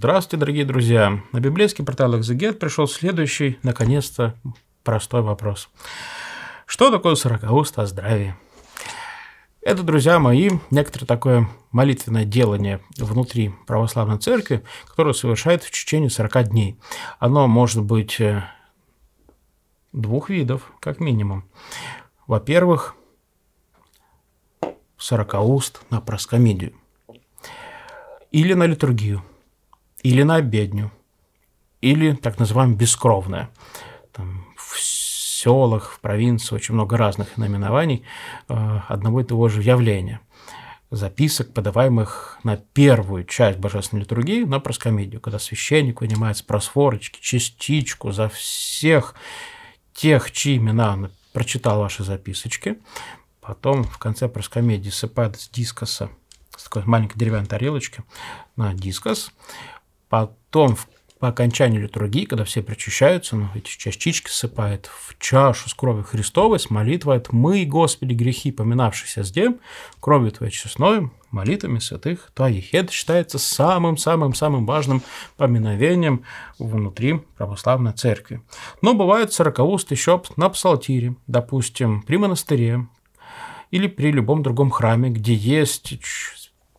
Здравствуйте, дорогие друзья! На библейский портал Exeget пришел следующий, наконец-то, простой вопрос. Что такое сорокауст о здравии? Это, друзья мои, некоторое такое молитвенное делание внутри православной церкви, которое совершает в течение 40 дней. Оно может быть э, двух видов, как минимум. Во-первых, сорокауст на проскомедию или на литургию – или на обедню, или так называемое бескровное. Там, в селах, в провинции очень много разных наименований э, одного и того же явления записок, подаваемых на первую часть божественной литургии, на проскомедию, когда священник вынимает с просфорочки частичку за всех тех, чьи имена он прочитал ваши записочки, потом в конце проскомедии сыпает с дискоса, с такой маленькой деревянной тарелочки на дискос, Потом в, по окончанию литургии, когда все причащаются, ну, эти частички сыпает в чашу с кровью Христовой, с молитвой мы Господи, грехи, поминавшиеся с дем, кровью Твоей честной, молитвами святых Твоих». Это считается самым-самым-самым важным поминовением внутри православной церкви. Но бывают сороковуст еще на псалтире, допустим, при монастыре, или при любом другом храме, где есть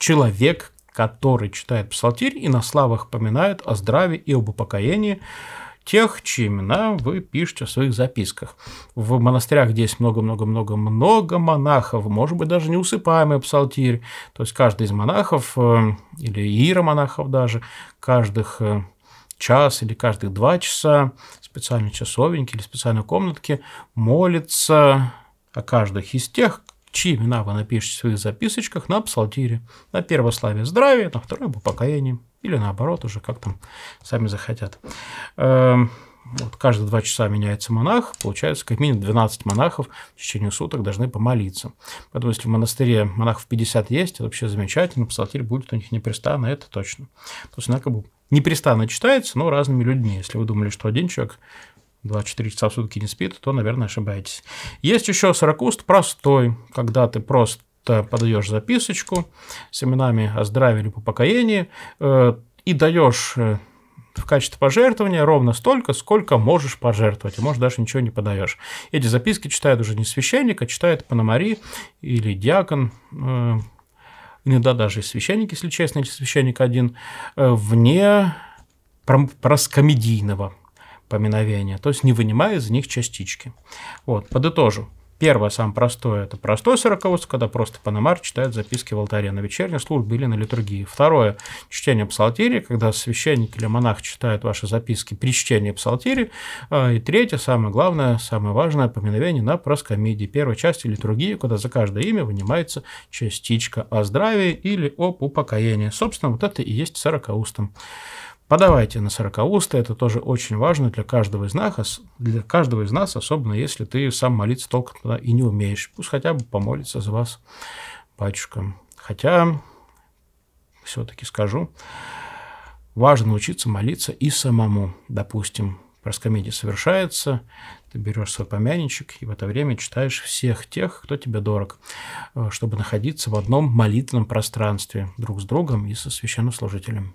человек, который читает псалтирь и на славах поминает о здравии и об упокоении тех, чьи имена вы пишете в своих записках. В монастырях, здесь много-много-много-много монахов, может быть, даже неусыпаемый псалтирь, то есть каждый из монахов э, или иеромонахов даже, каждых э, час или каждых два часа в специальной часовеньке или специальной комнатке молится о каждых из тех, чьи имена вы напишете в своих записочках на псалтире. На первое славе здравие, на второе покаяние. Или наоборот, уже как там сами захотят. Эм, вот каждые два часа меняется монах, получается, как минимум 12 монахов в течение суток должны помолиться. Поэтому, если в монастыре монахов 50 есть, это вообще замечательно, псалтирь будет у них непрестанно, это точно. То есть она как бы непрестанно читается, но разными людьми. Если вы думали, что один человек 24 часа в сутки не спит, то, наверное, ошибаетесь. Есть еще сорокуст простой, когда ты просто подаешь записочку с именами о здравии или попокоении э, и даешь э, в качестве пожертвования ровно столько, сколько можешь пожертвовать, и, а может, даже ничего не подаешь. Эти записки читают уже не священник, а читает панамари или диакон, э, иногда даже и священник, если честно, или священник один, э, вне проскомедийного поминовения, то есть не вынимая из них частички. Вот, подытожу. Первое, самое простое, это простое сороководство, когда просто Панамар читает записки в алтаре на вечерней службе или на литургии. Второе, чтение псалтири, когда священник или монах читает ваши записки при чтении псалтири. А, и третье, самое главное, самое важное, поминовение на проскомидии, первой части литургии, куда за каждое имя вынимается частичка о здравии или об упокоении. Собственно, вот это и есть сорокаустом. Подавайте на сорокоуста, это тоже очень важно для каждого из нас, для каждого из нас, особенно если ты сам молиться толком и не умеешь. Пусть хотя бы помолится за вас батюшка. Хотя, все-таки скажу, важно научиться молиться и самому. Допустим, проскомедия совершается, ты берешь свой помяничек и в это время читаешь всех тех, кто тебе дорог, э, чтобы находиться в одном молитвенном пространстве друг с другом и со священнослужителем.